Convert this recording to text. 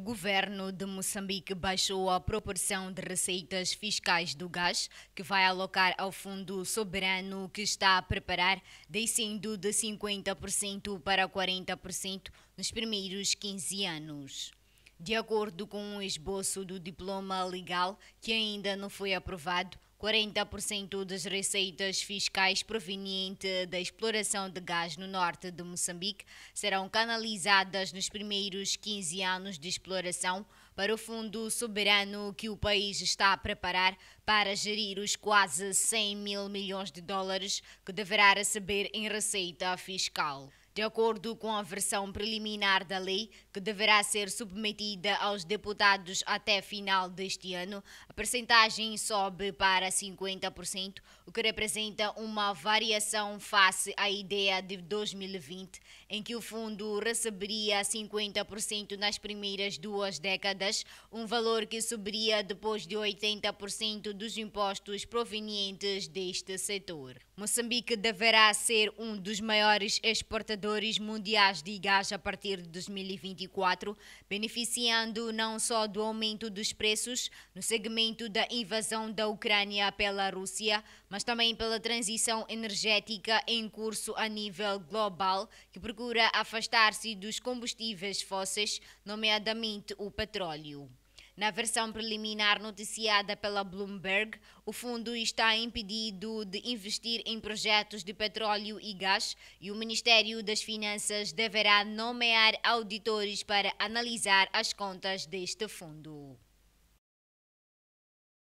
O governo de Moçambique baixou a proporção de receitas fiscais do gás que vai alocar ao fundo soberano que está a preparar, descendo de 50% para 40% nos primeiros 15 anos. De acordo com um esboço do diploma legal que ainda não foi aprovado, 40% das receitas fiscais provenientes da exploração de gás no norte de Moçambique serão canalizadas nos primeiros 15 anos de exploração para o fundo soberano que o país está a preparar para gerir os quase 100 mil milhões de dólares que deverá receber em receita fiscal. De acordo com a versão preliminar da lei, que deverá ser submetida aos deputados até final deste ano, a percentagem sobe para 50%, o que representa uma variação face à ideia de 2020, em que o fundo receberia 50% nas primeiras duas décadas, um valor que subiria depois de 80% dos impostos provenientes deste setor. Moçambique deverá ser um dos maiores exportadores compradores mundiais de gás a partir de 2024, beneficiando não só do aumento dos preços no segmento da invasão da Ucrânia pela Rússia, mas também pela transição energética em curso a nível global, que procura afastar-se dos combustíveis fósseis, nomeadamente o petróleo. Na versão preliminar noticiada pela Bloomberg, o fundo está impedido de investir em projetos de petróleo e gás e o Ministério das Finanças deverá nomear auditores para analisar as contas deste fundo.